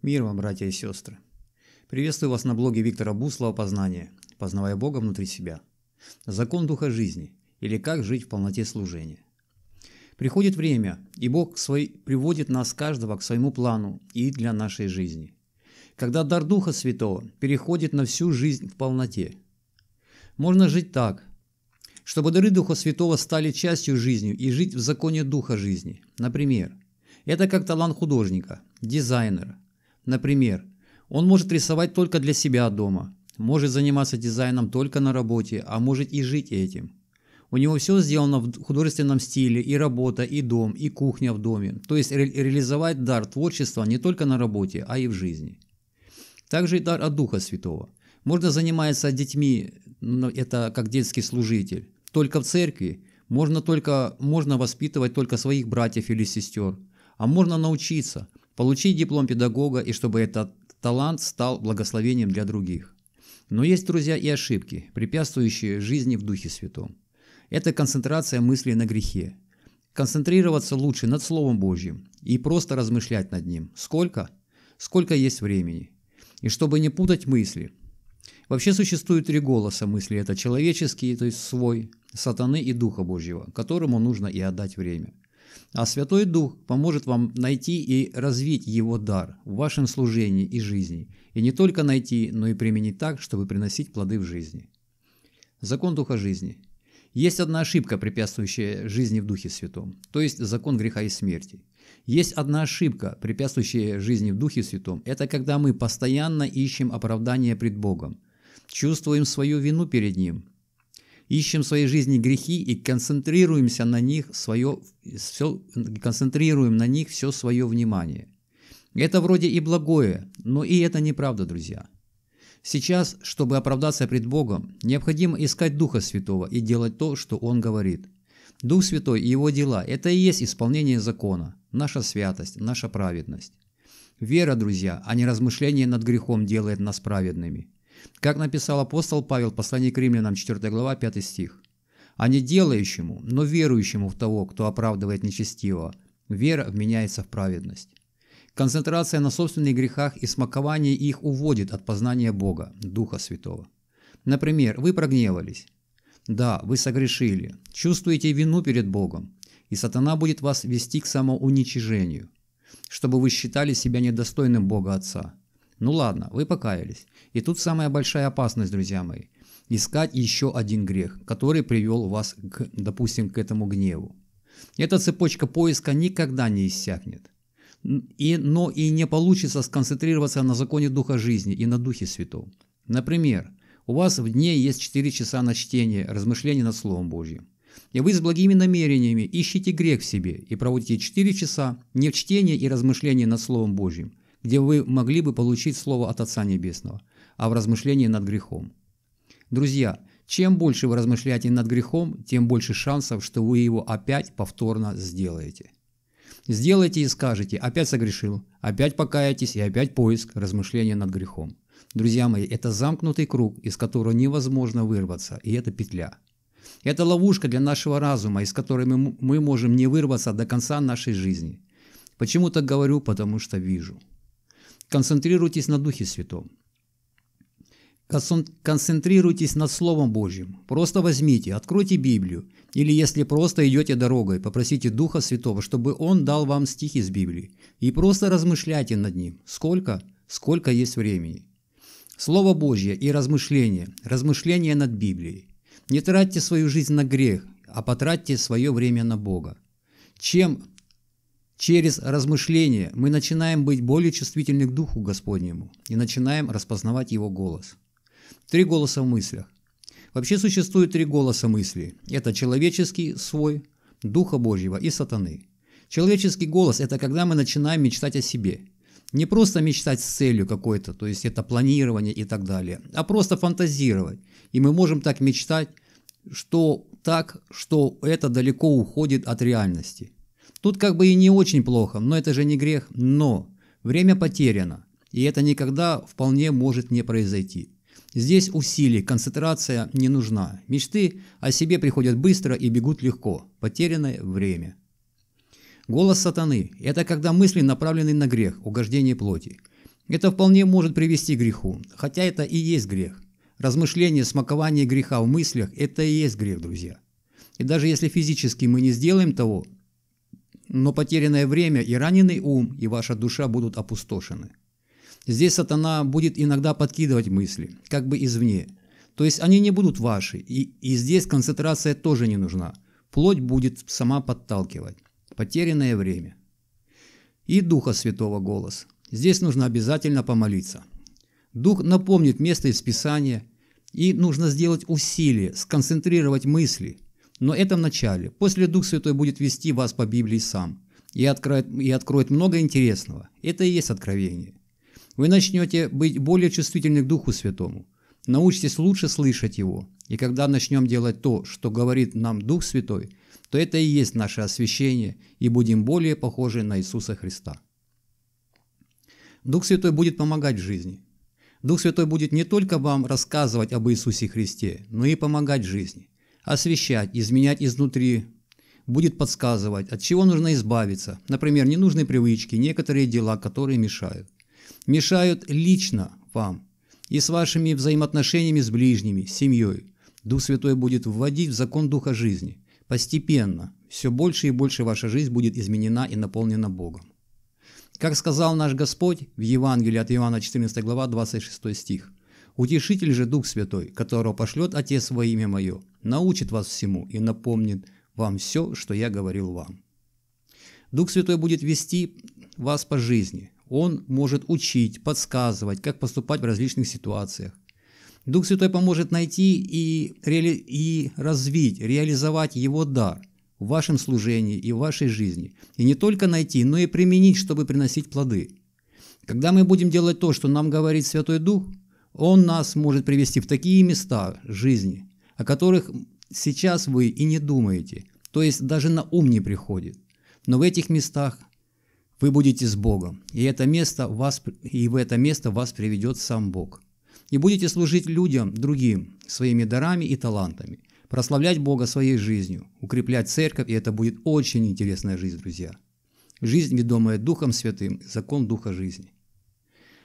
Мир вам, братья и сестры! Приветствую вас на блоге Виктора Буслова «Познание. Познавая Бога внутри себя». Закон Духа Жизни или как жить в полноте служения. Приходит время, и Бог свой, приводит нас каждого к своему плану и для нашей жизни. Когда дар Духа Святого переходит на всю жизнь в полноте. Можно жить так, чтобы дары Духа Святого стали частью жизни и жить в законе Духа жизни. Например, это как талант художника, дизайнера – Например, он может рисовать только для себя дома, может заниматься дизайном только на работе, а может и жить этим. У него все сделано в художественном стиле, и работа, и дом, и кухня в доме. То есть ре реализовать дар творчества не только на работе, а и в жизни. Также и дар от Духа Святого. Можно заниматься детьми, это как детский служитель, только в церкви. Можно, только, можно воспитывать только своих братьев или сестер. А можно научиться получить диплом педагога и чтобы этот талант стал благословением для других. Но есть, друзья, и ошибки, препятствующие жизни в Духе Святом. Это концентрация мыслей на грехе. Концентрироваться лучше над Словом Божьим и просто размышлять над ним. Сколько? Сколько есть времени. И чтобы не путать мысли. Вообще существует три голоса мысли. Это человеческий, то есть свой, сатаны и Духа Божьего, которому нужно и отдать время – а Святой Дух поможет вам найти и развить Его дар в вашем служении и жизни. И не только найти, но и применить так, чтобы приносить плоды в жизни. Закон Духа жизни. Есть одна ошибка, препятствующая жизни в Духе Святом, то есть закон греха и смерти. Есть одна ошибка, препятствующая жизни в Духе Святом. Это когда мы постоянно ищем оправдание пред Богом, чувствуем свою вину перед Ним, ищем в своей жизни грехи и концентрируемся на них свое, все, концентрируем на них все свое внимание. Это вроде и благое, но и это неправда, друзья. Сейчас, чтобы оправдаться пред Богом, необходимо искать Духа Святого и делать то, что Он говорит. Дух Святой и Его дела – это и есть исполнение закона, наша святость, наша праведность. Вера, друзья, а не размышление над грехом делает нас праведными – как написал апостол Павел, послание к римлянам, 4 глава, 5 стих. «А не делающему, но верующему в того, кто оправдывает нечестивого, вера вменяется в праведность». Концентрация на собственных грехах и смакование их уводит от познания Бога, Духа Святого. Например, вы прогневались. Да, вы согрешили, чувствуете вину перед Богом, и сатана будет вас вести к самоуничижению, чтобы вы считали себя недостойным Бога Отца – ну ладно, вы покаялись. И тут самая большая опасность, друзья мои. Искать еще один грех, который привел вас, к, допустим, к этому гневу. Эта цепочка поиска никогда не иссякнет. И, но и не получится сконцентрироваться на законе Духа жизни и на Духе Святом. Например, у вас в дне есть 4 часа на чтение, размышление над Словом Божьим. И вы с благими намерениями ищете грех в себе и проводите 4 часа не в чтении и размышлении над Словом Божьим, где вы могли бы получить слово от Отца Небесного, а в размышлении над грехом. Друзья, чем больше вы размышляете над грехом, тем больше шансов, что вы его опять повторно сделаете. Сделайте и скажете «опять согрешил», «опять покаетесь» и «опять поиск размышления над грехом». Друзья мои, это замкнутый круг, из которого невозможно вырваться, и это петля. Это ловушка для нашего разума, из которой мы, мы можем не вырваться до конца нашей жизни. Почему так говорю? Потому что вижу. Концентрируйтесь на Духе Святом. Концентрируйтесь над Словом Божьим. Просто возьмите, откройте Библию. Или если просто идете дорогой, попросите Духа Святого, чтобы Он дал вам стих из Библии. И просто размышляйте над ним. Сколько? Сколько есть времени. Слово Божье и размышление. Размышление над Библией. Не тратьте свою жизнь на грех, а потратьте свое время на Бога. Чем Через размышление мы начинаем быть более чувствительны к Духу Господнему и начинаем распознавать Его голос. Три голоса в мыслях. Вообще существует три голоса мысли. Это человеческий, свой, Духа Божьего и сатаны. Человеческий голос – это когда мы начинаем мечтать о себе. Не просто мечтать с целью какой-то, то есть это планирование и так далее, а просто фантазировать. И мы можем так мечтать, что так, что это далеко уходит от реальности – Тут как бы и не очень плохо, но это же не грех. Но время потеряно, и это никогда вполне может не произойти. Здесь усилий, концентрация не нужна. Мечты о себе приходят быстро и бегут легко. Потерянное время. Голос сатаны – это когда мысли направлены на грех, угождение плоти. Это вполне может привести к греху, хотя это и есть грех. Размышление, смакование греха в мыслях – это и есть грех, друзья. И даже если физически мы не сделаем того, но потерянное время и раненый ум, и ваша душа будут опустошены. Здесь сатана будет иногда подкидывать мысли, как бы извне. То есть они не будут ваши, и, и здесь концентрация тоже не нужна. Плоть будет сама подталкивать. Потерянное время. И Духа Святого голос. Здесь нужно обязательно помолиться. Дух напомнит место из Писания, и нужно сделать усилие, сконцентрировать мысли – но это в начале. После Дух Святой будет вести вас по Библии сам и откроет, и откроет много интересного. Это и есть откровение. Вы начнете быть более чувствительны к Духу Святому. Научитесь лучше слышать Его. И когда начнем делать то, что говорит нам Дух Святой, то это и есть наше освящение, и будем более похожи на Иисуса Христа. Дух Святой будет помогать в жизни. Дух Святой будет не только вам рассказывать об Иисусе Христе, но и помогать в жизни – освещать, изменять изнутри, будет подсказывать, от чего нужно избавиться, например, ненужные привычки, некоторые дела, которые мешают. Мешают лично вам и с вашими взаимоотношениями с ближними, с семьей. Дух Святой будет вводить в закон Духа жизни. Постепенно, все больше и больше ваша жизнь будет изменена и наполнена Богом. Как сказал наш Господь в Евангелии от Иоанна 14 глава 26 стих – Утешитель же Дух Святой, которого пошлет Отец во имя Мое, научит вас всему и напомнит вам все, что я говорил вам. Дух Святой будет вести вас по жизни. Он может учить, подсказывать, как поступать в различных ситуациях. Дух Святой поможет найти и, реали... и развить, реализовать Его дар в вашем служении и в вашей жизни. И не только найти, но и применить, чтобы приносить плоды. Когда мы будем делать то, что нам говорит Святой Дух – он нас может привести в такие места жизни, о которых сейчас вы и не думаете, то есть даже на ум не приходит. Но в этих местах вы будете с Богом, и, это место вас, и в это место вас приведет сам Бог. И будете служить людям, другим, своими дарами и талантами, прославлять Бога своей жизнью, укреплять церковь, и это будет очень интересная жизнь, друзья. Жизнь, ведомая Духом Святым, закон Духа жизни.